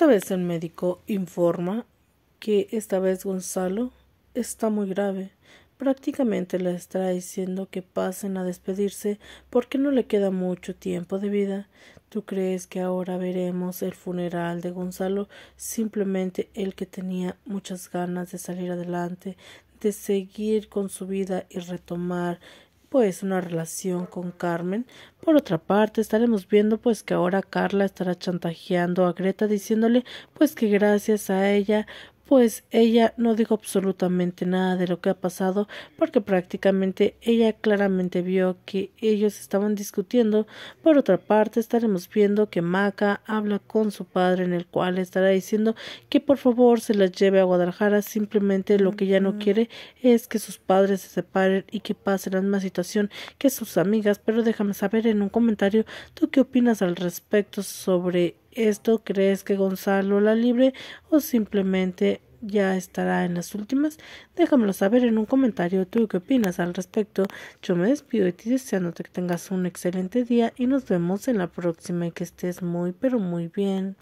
Esta vez el médico informa que esta vez Gonzalo está muy grave. Prácticamente le está diciendo que pasen a despedirse porque no le queda mucho tiempo de vida. ¿Tú crees que ahora veremos el funeral de Gonzalo? Simplemente el que tenía muchas ganas de salir adelante, de seguir con su vida y retomar pues una relación con Carmen. Por otra parte, estaremos viendo pues que ahora Carla estará chantajeando a Greta diciéndole pues que gracias a ella pues ella no dijo absolutamente nada de lo que ha pasado porque prácticamente ella claramente vio que ellos estaban discutiendo. Por otra parte, estaremos viendo que Maca habla con su padre en el cual estará diciendo que por favor se las lleve a Guadalajara, simplemente lo que ella no quiere es que sus padres se separen y que pasen la misma situación que sus amigas, pero déjame saber en un comentario tú qué opinas al respecto sobre esto crees que Gonzalo la libre o simplemente ya estará en las últimas? Déjamelo saber en un comentario tú qué opinas al respecto. Yo me despido de ti deseándote que tengas un excelente día y nos vemos en la próxima y que estés muy pero muy bien.